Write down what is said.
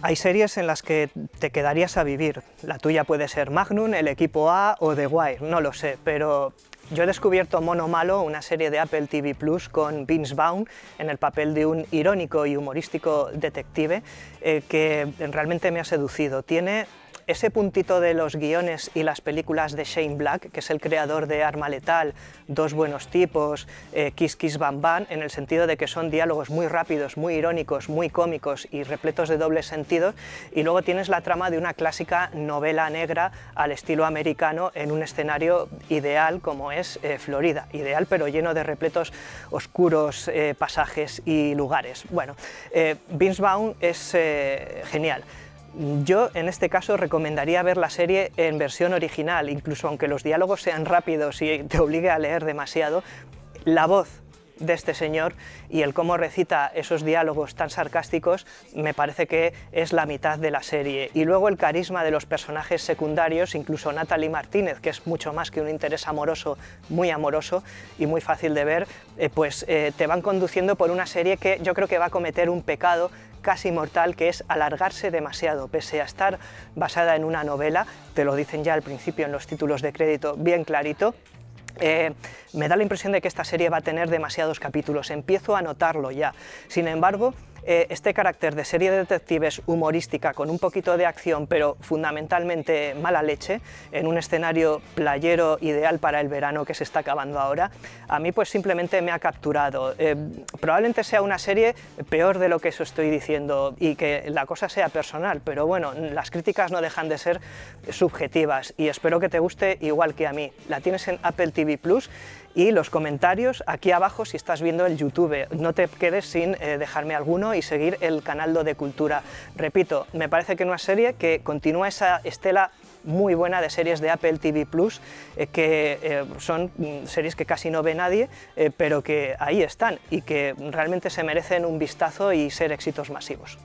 Hay series en las que te quedarías a vivir. La tuya puede ser Magnum, El Equipo A o The Wire, no lo sé, pero yo he descubierto Mono Malo, una serie de Apple TV Plus con Vince Vaughn en el papel de un irónico y humorístico detective eh, que realmente me ha seducido. Tiene ese puntito de los guiones y las películas de Shane Black, que es el creador de Arma Letal, Dos Buenos Tipos, eh, Kiss Kiss Bam Bam, en el sentido de que son diálogos muy rápidos, muy irónicos, muy cómicos y repletos de dobles sentidos, y luego tienes la trama de una clásica novela negra al estilo americano en un escenario ideal como es eh, Florida, ideal pero lleno de repletos oscuros eh, pasajes y lugares. Bueno, Vince Vaughn es genial. Yo en este caso recomendaría ver la serie en versión original, incluso aunque los diálogos sean rápidos y te obligue a leer demasiado, la voz de este señor y el cómo recita esos diálogos tan sarcásticos me parece que es la mitad de la serie. Y luego el carisma de los personajes secundarios, incluso Natalie Martínez, que es mucho más que un interés amoroso, muy amoroso y muy fácil de ver, eh, pues eh, te van conduciendo por una serie que yo creo que va a cometer un pecado casi mortal que es alargarse demasiado, pese a estar basada en una novela, te lo dicen ya al principio en los títulos de crédito bien clarito, eh, me da la impresión de que esta serie va a tener demasiados capítulos, empiezo a notarlo ya. Sin embargo, eh, este carácter de serie de detectives humorística con un poquito de acción, pero fundamentalmente mala leche, en un escenario playero ideal para el verano que se está acabando ahora, a mí pues simplemente me ha capturado. Eh, probablemente sea una serie peor de lo que eso estoy diciendo y que la cosa sea personal, pero bueno, las críticas no dejan de ser subjetivas y espero que te guste igual que a mí. La tienes en Apple TV Plus y los comentarios aquí abajo si estás viendo el YouTube. No te quedes sin eh, dejarme alguno y seguir el canal de Cultura. Repito, me parece que una serie que continúa esa estela muy buena de series de Apple TV Plus, eh, que eh, son mm, series que casi no ve nadie, pero que ahí están y que realmente se merecen un vistazo y ser éxitos masivos.